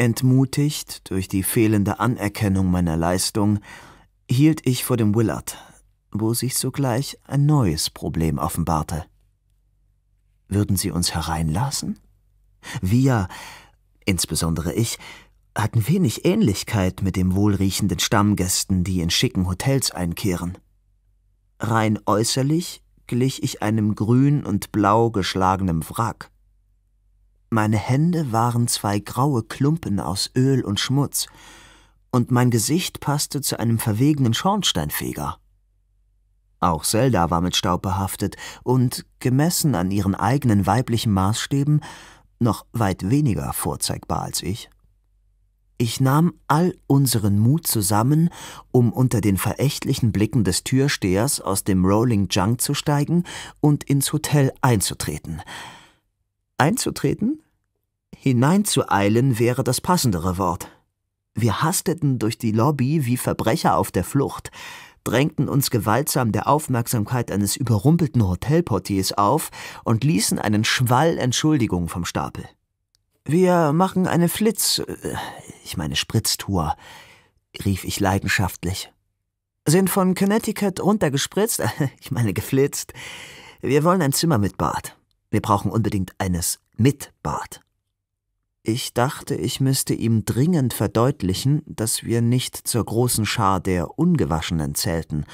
Entmutigt durch die fehlende Anerkennung meiner Leistung, hielt ich vor dem Willard, wo sich sogleich ein neues Problem offenbarte. Würden Sie uns hereinlassen? Wir, insbesondere ich, hatten wenig Ähnlichkeit mit den wohlriechenden Stammgästen, die in schicken Hotels einkehren. Rein äußerlich glich ich einem grün und blau geschlagenen Wrack. Meine Hände waren zwei graue Klumpen aus Öl und Schmutz, und mein Gesicht passte zu einem verwegenen Schornsteinfeger. Auch Zelda war mit Staub behaftet und, gemessen an ihren eigenen weiblichen Maßstäben, noch weit weniger vorzeigbar als ich. Ich nahm all unseren Mut zusammen, um unter den verächtlichen Blicken des Türstehers aus dem Rolling Junk zu steigen und ins Hotel einzutreten – Einzutreten? Hineinzueilen wäre das passendere Wort. Wir hasteten durch die Lobby wie Verbrecher auf der Flucht, drängten uns gewaltsam der Aufmerksamkeit eines überrumpelten Hotelportiers auf und ließen einen Schwall Entschuldigungen vom Stapel. Wir machen eine Flitz, äh, ich meine Spritztour, rief ich leidenschaftlich. Sind von Connecticut runtergespritzt, ich meine geflitzt. Wir wollen ein Zimmer mit Bad. Wir brauchen unbedingt eines mit Bart. Ich dachte, ich müsste ihm dringend verdeutlichen, dass wir nicht zur großen Schar der Ungewaschenen zählten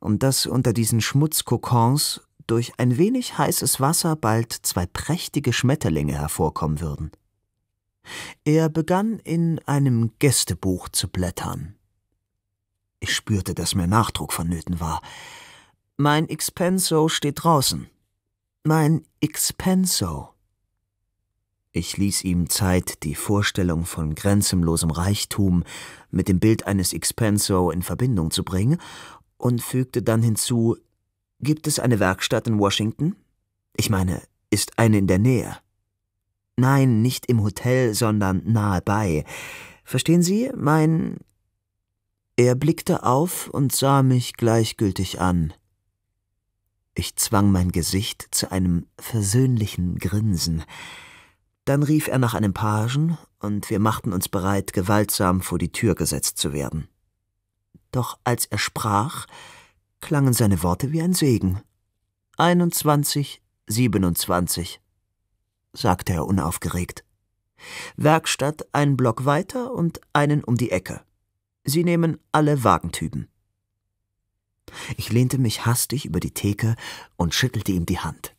und dass unter diesen Schmutzkokons durch ein wenig heißes Wasser bald zwei prächtige Schmetterlinge hervorkommen würden. Er begann in einem Gästebuch zu blättern. Ich spürte, dass mir Nachdruck vonnöten war. Mein Expenso steht draußen, mein Expenso. Ich ließ ihm Zeit, die Vorstellung von grenzenlosem Reichtum mit dem Bild eines Expenso in Verbindung zu bringen und fügte dann hinzu, gibt es eine Werkstatt in Washington? Ich meine, ist eine in der Nähe? Nein, nicht im Hotel, sondern nahebei. Verstehen Sie, mein... Er blickte auf und sah mich gleichgültig an. Ich zwang mein Gesicht zu einem versöhnlichen Grinsen. Dann rief er nach einem Pagen, und wir machten uns bereit, gewaltsam vor die Tür gesetzt zu werden. Doch als er sprach, klangen seine Worte wie ein Segen. 21, 27, sagte er unaufgeregt. Werkstatt einen Block weiter und einen um die Ecke. Sie nehmen alle Wagentypen. Ich lehnte mich hastig über die Theke und schüttelte ihm die Hand.